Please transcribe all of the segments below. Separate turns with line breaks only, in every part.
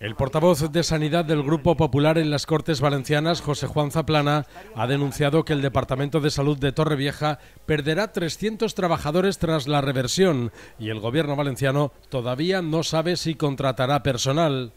El portavoz de Sanidad del Grupo Popular en las Cortes Valencianas, José Juan Zaplana, ha denunciado que el Departamento de Salud de Torrevieja perderá 300 trabajadores tras la reversión y el gobierno valenciano todavía no sabe si contratará personal.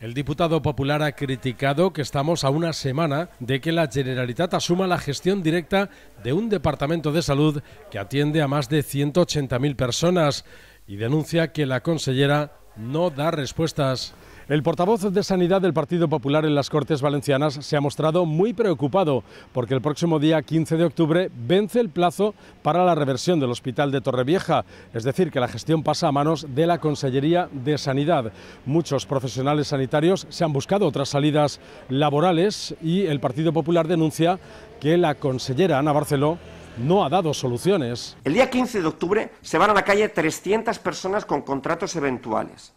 El diputado popular ha criticado que estamos a una semana de que la Generalitat asuma la gestión directa de un departamento de salud que atiende a más de 180.000 personas y denuncia que la consellera no da respuestas. El portavoz de Sanidad del Partido Popular en las Cortes Valencianas se ha mostrado muy preocupado porque el próximo día 15 de octubre vence el plazo para la reversión del Hospital de Torrevieja, es decir, que la gestión pasa a manos de la Consellería de Sanidad. Muchos profesionales sanitarios se han buscado otras salidas laborales y el Partido Popular denuncia que la consellera Ana Barceló no ha dado soluciones. El
día 15 de octubre se van a la calle 300 personas con contratos eventuales.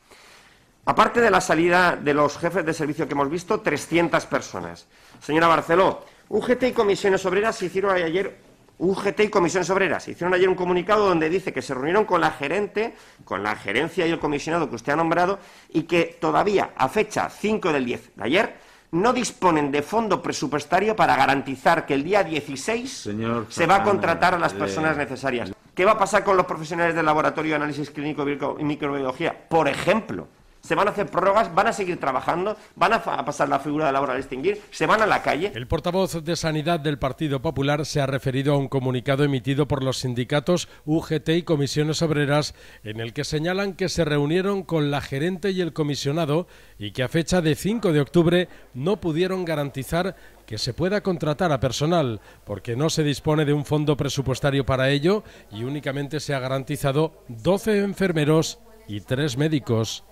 Aparte de la salida de los jefes de servicio que hemos visto, 300 personas. Señora Barceló, UGT y Comisiones Obreras hicieron ayer UGT y Comisiones Obreras hicieron ayer un comunicado donde dice que se reunieron con la gerente, con la gerencia y el comisionado que usted ha nombrado y que todavía a fecha 5 del 10 de ayer no disponen de fondo presupuestario para garantizar que el día 16 se va a contratar a las eh, personas necesarias. ¿Qué va a pasar con los profesionales del laboratorio de análisis clínico y microbiología? Por ejemplo, se van a hacer prórrogas, van a seguir trabajando, van a, pasar la figura de la hora de extinguir, se van a la calle.
El portavoz de Sanidad del Partido Popular se ha referido a un comunicado emitido por los sindicatos UGT y Comisiones Obreras en el que señalan que se reunieron con la gerente y el comisionado y que a fecha de 5 de octubre no pudieron garantizar que se pueda contratar a personal, porque no se dispone de un fondo presupuestario para ello y únicamente se ha garantizado 12 enfermeros y 3 médicos.